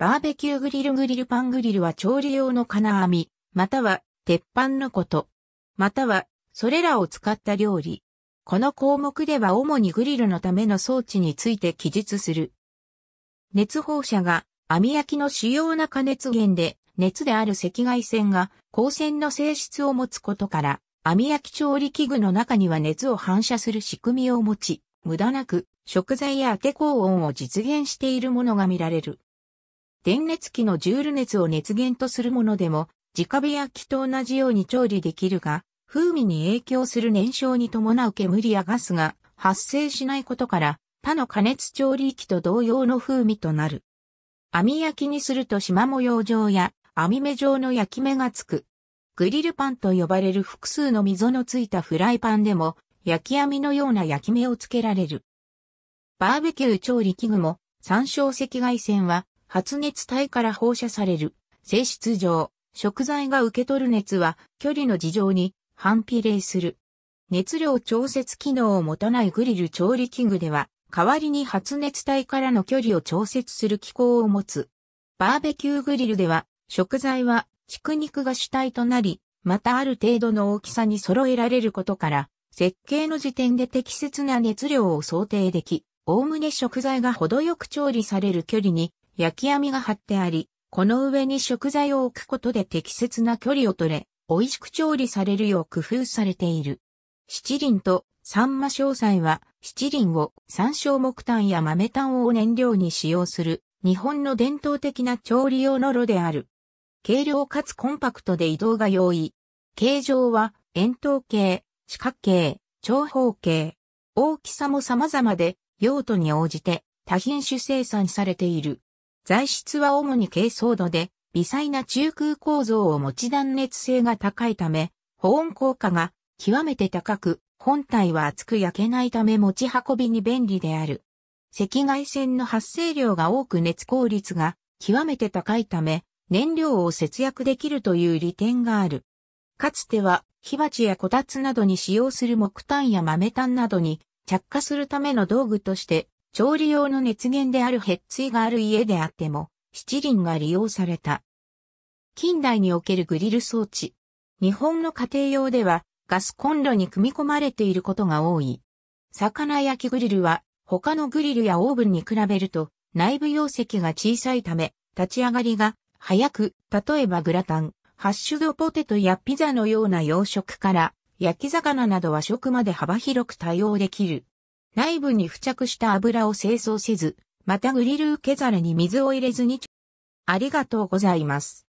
バーベキューグリルグリルパングリルは調理用の金網、または鉄板のこと。または、それらを使った料理。この項目では主にグリルのための装置について記述する。熱放射が網焼きの主要な加熱源で熱である赤外線が光線の性質を持つことから網焼き調理器具の中には熱を反射する仕組みを持ち、無駄なく食材や当て高温を実現しているものが見られる。電熱器のジュール熱を熱源とするものでも、直火焼きと同じように調理できるが、風味に影響する燃焼に伴う煙やガスが発生しないことから、他の加熱調理器と同様の風味となる。網焼きにすると縞模様状や網目状の焼き目がつく。グリルパンと呼ばれる複数の溝のついたフライパンでも焼き網のような焼き目をつけられる。バーベキュー調理器具も参照赤外線は発熱体から放射される。性質上、食材が受け取る熱は距離の事情に反比例する。熱量調節機能を持たないグリル調理器具では、代わりに発熱体からの距離を調節する機構を持つ。バーベキューグリルでは、食材は畜肉が主体となり、またある程度の大きさに揃えられることから、設計の時点で適切な熱量を想定でき、おおむね食材が程よく調理される距離に焼き網が張ってあり、この上に食材を置くことで適切な距離を取れ、美味しく調理されるよう工夫されている。七輪と三馬詳細は、七輪を三小木炭や豆炭を燃料に使用する、日本の伝統的な調理用の炉である。軽量かつコンパクトで移動が容易。形状は、円筒形、四角形、長方形。大きさも様々で、用途に応じて多品種生産されている。材質は主に軽装土で、微細な中空構造を持ち断熱性が高いため、保温効果が極めて高く、本体は熱く焼けないため持ち運びに便利である。赤外線の発生量が多く熱効率が極めて高いため、燃料を節約できるという利点がある。かつては、火鉢やこたつなどに使用する木炭や豆炭などに着火するための道具として調理用の熱源であるヘッツイがある家であっても、七輪が利用された。近代におけるグリル装置。日本の家庭用ではガスコンロに組み込まれていることが多い。魚焼きグリルは他のグリルやオーブンに比べると内部容積が小さいため立ち上がりが早く、例えばグラタン、ハッシュドポテトやピザのような洋食から焼き魚などは食まで幅広く対応できる。内部に付着した油を清掃せず、またグリル受け皿に水を入れずにありがとうございます。